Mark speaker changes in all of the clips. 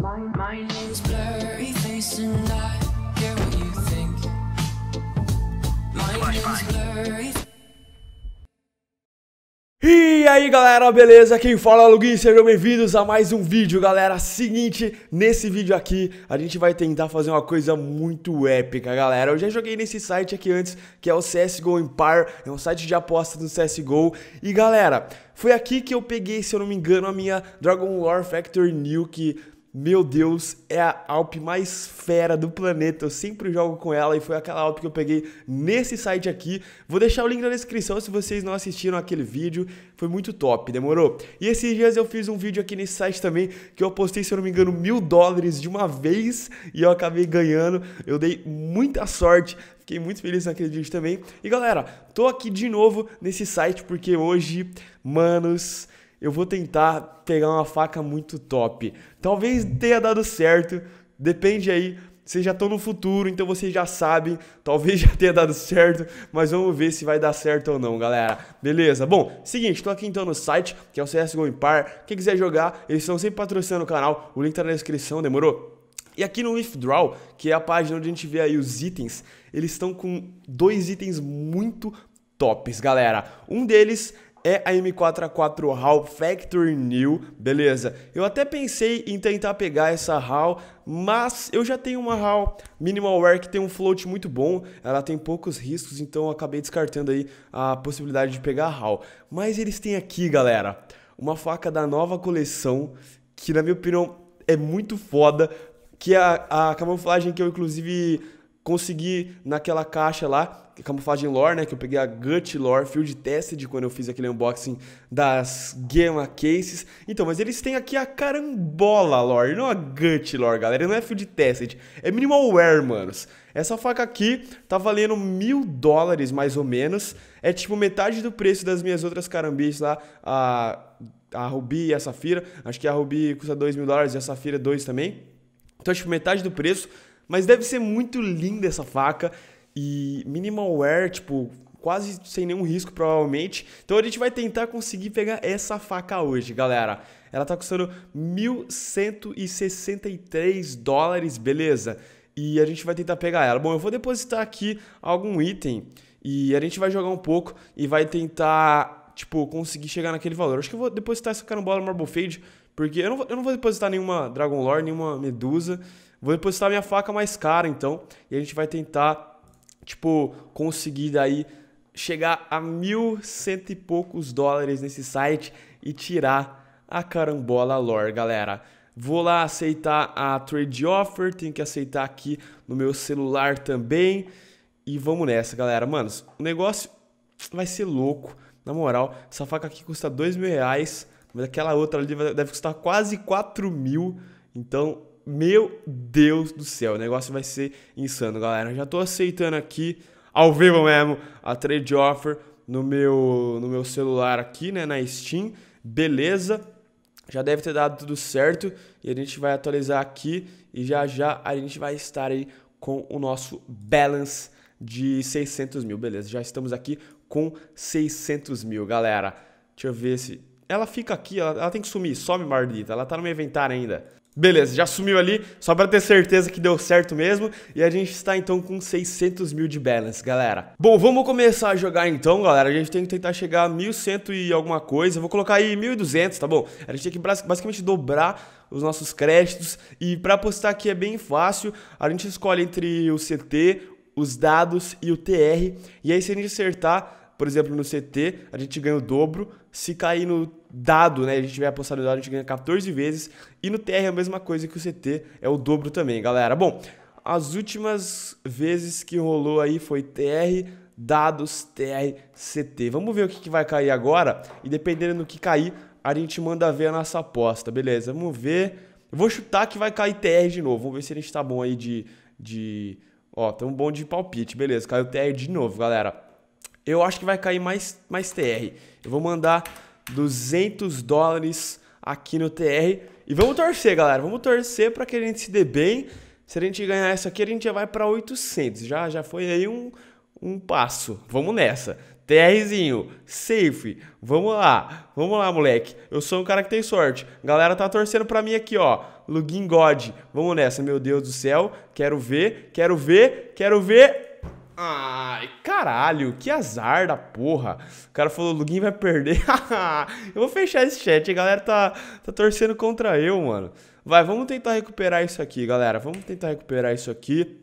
Speaker 1: My, my name's Blurry Face and I hear what you think. My name's Blurry aí galera, beleza? Quem fala é o Lugin, sejam bem-vindos a mais um vídeo, galera. Seguinte, nesse vídeo aqui a gente vai tentar fazer uma coisa muito épica, galera. Eu já joguei nesse site aqui antes, que é o CSGO Empire, é um site de aposta do CSGO. E galera, foi aqui que eu peguei, se eu não me engano, a minha Dragon Lore Factory New, que meu Deus, é a Alp mais fera do planeta. Eu sempre jogo com ela e foi aquela Alp que eu peguei nesse site aqui. Vou deixar o link na descrição se vocês não assistiram aquele vídeo. Foi muito top, demorou? E esses dias eu fiz um vídeo aqui nesse site também que eu postei, se eu não me engano, mil dólares de uma vez e eu acabei ganhando. Eu dei muita sorte. Fiquei muito feliz naquele vídeo também. E galera, tô aqui de novo nesse site porque hoje, manos, eu vou tentar pegar uma faca muito top. Talvez tenha dado certo, depende aí. Vocês já estão no futuro, então vocês já sabem. Talvez já tenha dado certo, mas vamos ver se vai dar certo ou não, galera. Beleza? Bom, seguinte, estou aqui então no site, que é o CSGO Impar. Quem quiser jogar, eles estão sempre patrocinando o canal. O link está na descrição, demorou? E aqui no Withdraw, que é a página onde a gente vê aí os itens, eles estão com dois itens muito tops, galera. Um deles é a M4A4 HAL Factory New, beleza? Eu até pensei em tentar pegar essa HAL, mas eu já tenho uma HAL Minimalware que tem um float muito bom, ela tem poucos riscos, então eu acabei descartando aí a possibilidade de pegar a HAL. Mas eles têm aqui, galera, uma faca da nova coleção, que na minha opinião é muito foda, que é a, a camuflagem que eu inclusive consegui naquela caixa lá, camuflagem lore, né? Que eu peguei a Gut Lore Field Tested quando eu fiz aquele unboxing das Gamma Cases. Então, mas eles têm aqui a Carambola Lore, não a Gut Lore, galera. Não é Field Tested, é minimal wear manos. Essa faca aqui tá valendo mil dólares, mais ou menos. É tipo metade do preço das minhas outras carambis lá, a, a Rubi e a Safira. Acho que a Rubi custa dois mil dólares e a Safira dois também. Então, é tipo metade do preço. Mas deve ser muito linda essa faca e minimalware, tipo, quase sem nenhum risco, provavelmente. Então a gente vai tentar conseguir pegar essa faca hoje, galera. Ela tá custando 1.163 dólares, beleza? E a gente vai tentar pegar ela. Bom, eu vou depositar aqui algum item e a gente vai jogar um pouco e vai tentar, tipo, conseguir chegar naquele valor. Acho que eu vou depositar essa carambola Marble Fade, porque eu não, vou, eu não vou depositar nenhuma Dragon Lore, nenhuma Medusa. Vou depositar minha faca mais cara, então, e a gente vai tentar tipo, conseguir daí chegar a mil cento e poucos dólares nesse site e tirar a carambola lore, galera. Vou lá aceitar a trade offer, tenho que aceitar aqui no meu celular também. E vamos nessa, galera. Manos, o negócio vai ser louco. Na moral, essa faca aqui custa dois mil reais, mas aquela outra ali deve custar quase quatro mil. Então, meu Deus do céu, o negócio vai ser insano, galera. Já tô aceitando aqui, ao vivo mesmo, a trade offer no meu, no meu celular aqui, né, na Steam. Beleza, já deve ter dado tudo certo e a gente vai atualizar aqui e já já a gente vai estar aí com o nosso balance de 600 mil, beleza? Já estamos aqui com 600 mil, galera. Deixa eu ver se... Ela fica aqui, ela, ela tem que sumir, some Mardita, ela tá no meu inventário ainda. Beleza, já sumiu ali, só para ter certeza que deu certo mesmo, e a gente está então com 600 mil de balance, galera. Bom, vamos começar a jogar então, galera, a gente tem que tentar chegar a 1.100 e alguma coisa, Eu vou colocar aí 1.200, tá bom? A gente tem que basicamente dobrar os nossos créditos, e para apostar aqui é bem fácil, a gente escolhe entre o CT, os dados e o TR, e aí se a gente acertar, por exemplo, no CT, a gente ganha o dobro, se cair no dado, né, a gente tiver a possibilidade, a gente ganha 14 vezes. E no TR é a mesma coisa que o CT, é o dobro também, galera. Bom, as últimas vezes que rolou aí foi TR, dados, TR, CT. Vamos ver o que, que vai cair agora. E dependendo do que cair, a gente manda ver a nossa aposta, beleza? Vamos ver. Eu vou chutar que vai cair TR de novo. Vamos ver se a gente tá bom aí de. de... Ó, tão bom de palpite, beleza. Caiu TR de novo, galera eu acho que vai cair mais, mais TR. Eu vou mandar 200 dólares aqui no TR. E vamos torcer, galera. Vamos torcer para que a gente se dê bem. Se a gente ganhar isso aqui, a gente já vai para 800. Já, já foi aí um, um passo. Vamos nessa. TRzinho, safe. Vamos lá. Vamos lá, moleque. Eu sou um cara que tem sorte. Galera tá torcendo para mim aqui, ó. Lugin God. Vamos nessa, meu Deus do céu. Quero ver, quero ver, quero ver. Ai, caralho, que azar da porra. O cara falou, o Luguinho vai perder. eu vou fechar esse chat, a galera tá, tá torcendo contra eu, mano. Vai, vamos tentar recuperar isso aqui, galera. Vamos tentar recuperar isso aqui.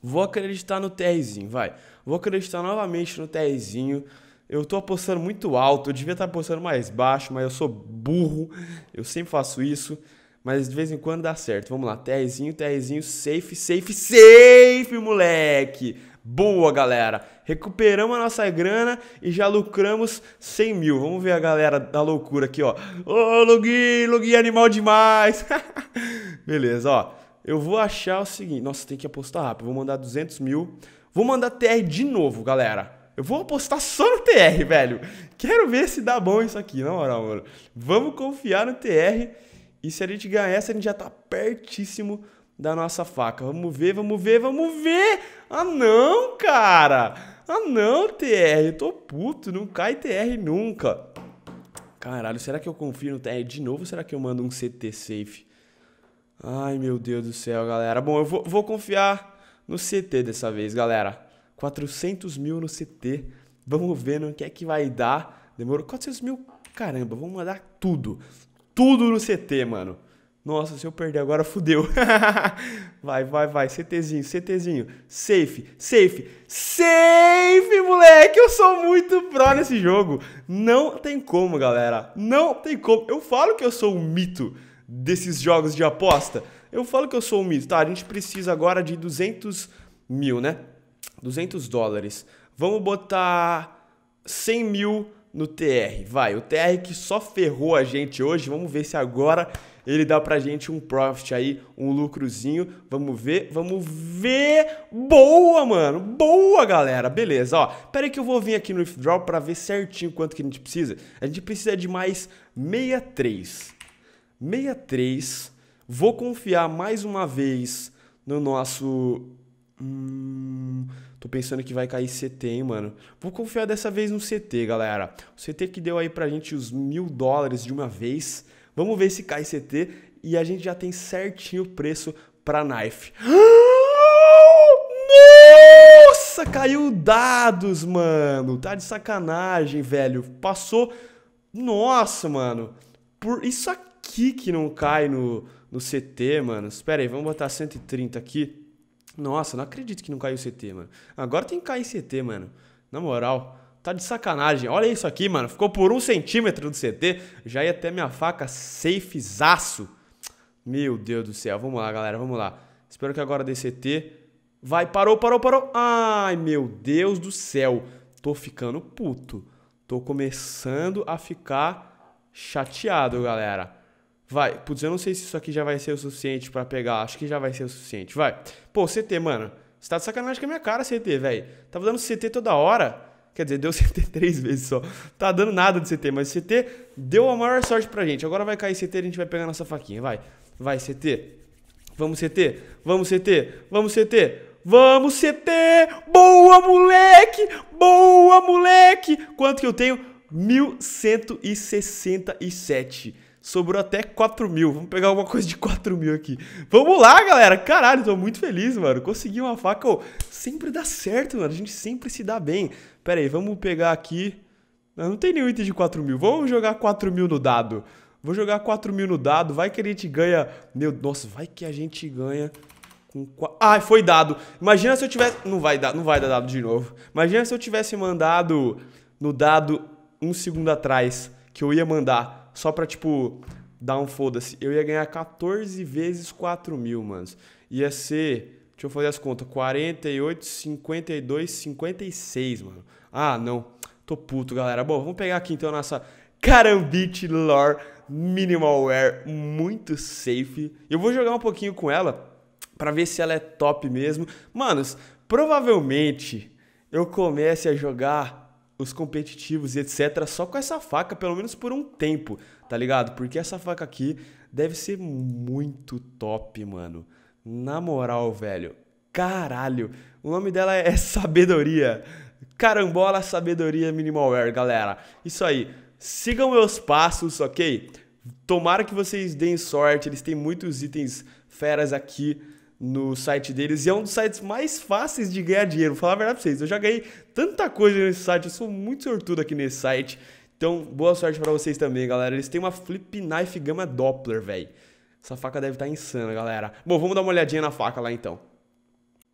Speaker 1: Vou acreditar no TRzinho, vai. Vou acreditar novamente no TRzinho. Eu tô apostando muito alto, eu devia estar tá apostando mais baixo, mas eu sou burro. Eu sempre faço isso. Mas de vez em quando dá certo. Vamos lá, TRzinho, TRzinho, safe, safe, safe, moleque! Boa, galera! Recuperamos a nossa grana e já lucramos 100 mil. Vamos ver a galera da loucura aqui, ó. Ô, oh, Logui, é animal demais! Beleza, ó. Eu vou achar o seguinte... Nossa, tem que apostar rápido. Vou mandar 200 mil. Vou mandar TR de novo, galera. Eu vou apostar só no TR, velho. Quero ver se dá bom isso aqui, na moral, mano. Vamos confiar no TR e se a gente ganhar essa, a gente já tá pertíssimo da nossa faca. Vamos ver, vamos ver, vamos ver! Ah não, cara! Ah não, TR, eu tô puto, não cai TR nunca. Caralho, será que eu confio no TR de novo será que eu mando um CT safe? Ai, meu Deus do céu, galera. Bom, eu vou, vou confiar no CT dessa vez, galera. 400 mil no CT. Vamos ver no que é que vai dar. Demorou 400 mil, caramba, vamos mandar tudo tudo no CT, mano. Nossa, se eu perder agora, fudeu. vai, vai, vai. CTzinho, CTzinho. Safe, safe. Safe, moleque! Eu sou muito pró nesse jogo. Não tem como, galera. Não tem como. Eu falo que eu sou um mito desses jogos de aposta. Eu falo que eu sou um mito. Tá, a gente precisa agora de 200 mil, né? 200 dólares. Vamos botar 100 mil no TR. Vai, o TR que só ferrou a gente hoje, vamos ver se agora ele dá pra gente um profit aí, um lucrozinho. Vamos ver, vamos ver. Boa, mano. Boa, galera. Beleza, ó. Pera aí que eu vou vir aqui no withdraw pra ver certinho quanto que a gente precisa. A gente precisa de mais 63. 63. Vou confiar mais uma vez no nosso Hum, tô pensando que vai cair CT, hein, mano. Vou confiar dessa vez no CT, galera. O CT que deu aí pra gente os mil dólares de uma vez. Vamos ver se cai CT e a gente já tem certinho o preço pra Knife. Nossa, caiu dados, mano. Tá de sacanagem, velho. Passou. Nossa, mano. Por isso aqui que não cai no, no CT, mano. Espera aí, vamos botar 130 aqui. Nossa, não acredito que não caiu CT, mano. Agora tem que cair CT, mano. Na moral, tá de sacanagem. Olha isso aqui, mano. Ficou por um centímetro do CT. Já ia até minha faca safezaço. Meu Deus do céu. Vamos lá, galera. Vamos lá. Espero que agora dê CT. Vai, parou, parou, parou. Ai, meu Deus do céu. Tô ficando puto. Tô começando a ficar chateado, galera. Vai, putz, eu não sei se isso aqui já vai ser o suficiente para pegar. Acho que já vai ser o suficiente. Vai. Pô, CT, mano. Você tá de sacanagem com a minha cara, CT, velho. Tava tá dando CT toda hora. Quer dizer, deu CT três vezes só. Tá dando nada de CT, mas CT deu a maior sorte pra gente. Agora vai cair CT e a gente vai pegar nossa faquinha. Vai. Vai, CT. Vamos, CT. Vamos, CT. Vamos, CT. Vamos, CT. Boa, moleque. Boa, moleque. Quanto que eu tenho? 1167. Sobrou até 4 mil. Vamos pegar alguma coisa de 4 mil aqui. Vamos lá, galera. Caralho, tô muito feliz, mano. Consegui uma faca. Oh, sempre dá certo, mano. A gente sempre se dá bem. Pera aí, vamos pegar aqui. Não, tem nenhum item de 4 mil. Vamos jogar 4 mil no dado. Vou jogar 4 mil no dado. Vai que a gente ganha... Meu, nossa, vai que a gente ganha... Com... Ah, foi dado. Imagina se eu tivesse... Não vai, dar, não vai dar dado de novo. Imagina se eu tivesse mandado no dado um segundo atrás. Que eu ia mandar só pra, tipo, dar um foda-se, eu ia ganhar 14 vezes 4 mil, mano. Ia ser. Deixa eu fazer as contas. 48, 52, 56, mano. Ah, não. Tô puto, galera. Bom, vamos pegar aqui então a nossa Carambit Lore Minimalware. Muito safe. Eu vou jogar um pouquinho com ela para ver se ela é top mesmo. Manos, provavelmente eu comece a jogar os competitivos e etc. só com essa faca, pelo menos por um tempo, tá ligado? Porque essa faca aqui deve ser muito top, mano. Na moral, velho. Caralho. O nome dela é Sabedoria. Carambola Sabedoria Minimalware, galera. Isso aí. Sigam meus passos, ok? Tomara que vocês deem sorte. Eles têm muitos itens feras aqui no site deles e é um dos sites mais fáceis de ganhar dinheiro. Vou falar a verdade pra vocês, eu já ganhei tanta coisa nesse site, eu sou muito sortudo aqui nesse site. Então, boa sorte para vocês também, galera. Eles têm uma Flip Knife Gama Doppler, velho. Essa faca deve estar tá insana, galera. Bom, vamos dar uma olhadinha na faca lá então.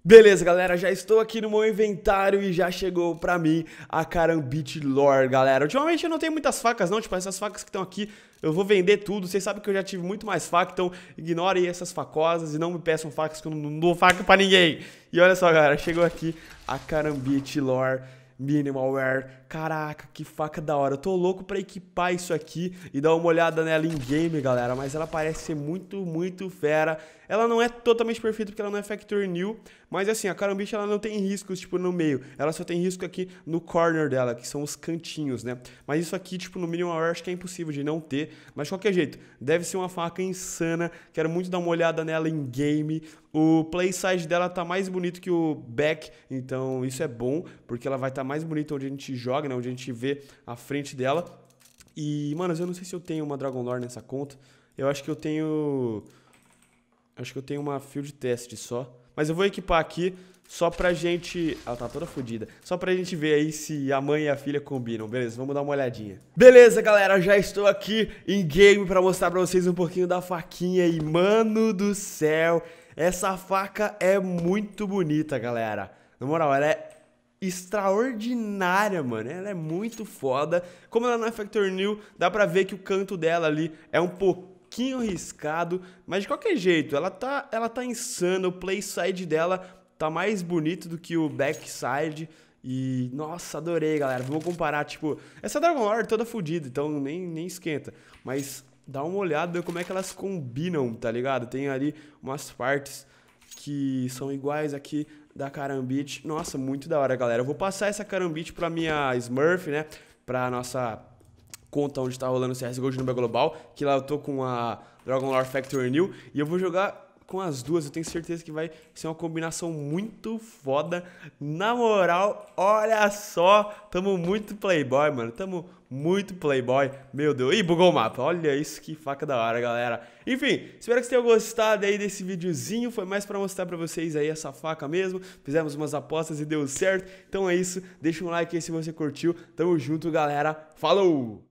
Speaker 1: Beleza, galera, já estou aqui no meu inventário e já chegou pra mim a Karambit Lore, galera. Ultimamente eu não tenho muitas facas não, tipo, essas facas que estão aqui, eu vou vender tudo. Vocês sabem que eu já tive muito mais facas, então ignorem essas facosas e não me peçam facas que eu não dou faca pra ninguém. E olha só, galera, chegou aqui a Karambit Lore Minimal Wear Caraca, que faca da hora. Eu tô louco pra equipar isso aqui e dar uma olhada nela em game, galera. Mas ela parece ser muito, muito fera. Ela não é totalmente perfeita porque ela não é Factor New. Mas assim, a carambicha ela não tem riscos, tipo, no meio. Ela só tem risco aqui no corner dela, que são os cantinhos, né? Mas isso aqui, tipo, no Minion Hour acho que é impossível de não ter. Mas de qualquer jeito, deve ser uma faca insana. Quero muito dar uma olhada nela em game. O play size dela tá mais bonito que o back. Então isso é bom, porque ela vai estar tá mais bonita onde a gente joga joga, né? Onde a gente vê a frente dela. E, mano, eu não sei se eu tenho uma Dragon Lore nessa conta. Eu acho que eu tenho. Acho que eu tenho uma Field Test só. Mas eu vou equipar aqui só pra gente. Ela tá toda fodida. Só pra gente ver aí se a mãe e a filha combinam. Beleza, vamos dar uma olhadinha. Beleza, galera, já estou aqui em game pra mostrar pra vocês um pouquinho da faquinha. aí. mano do céu, essa faca é muito bonita, galera. Na moral, ela é extraordinária, mano. Ela é muito foda. Como ela não é Factor New, dá pra ver que o canto dela ali é um pouquinho riscado, mas de qualquer jeito, ela tá, ela tá insana. O play side dela tá mais bonito do que o backside. E, nossa, adorei, galera. Vamos comparar, tipo, essa Dragon Lore é toda fodida, então nem, nem esquenta. Mas dá uma olhada como é que elas combinam, tá ligado? Tem ali umas partes que são iguais aqui da Carambit. Nossa, muito da hora, galera. Eu vou passar essa Carambit pra minha Smurf, né? Pra nossa conta onde tá rolando o CSGO de Nubia Global, que lá eu tô com a Dragon Lore Factory New, e eu vou jogar com as duas, eu tenho certeza que vai ser uma combinação muito foda. Na moral, olha só, tamo muito playboy, mano, tamo muito playboy. Meu Deus, e bugou o mapa. Olha isso, que faca da hora, galera. Enfim, espero que vocês tenham gostado aí desse videozinho. Foi mais para mostrar para vocês aí essa faca mesmo. Fizemos umas apostas e deu certo. Então é isso, deixa um like aí se você curtiu. Tamo junto, galera. Falou!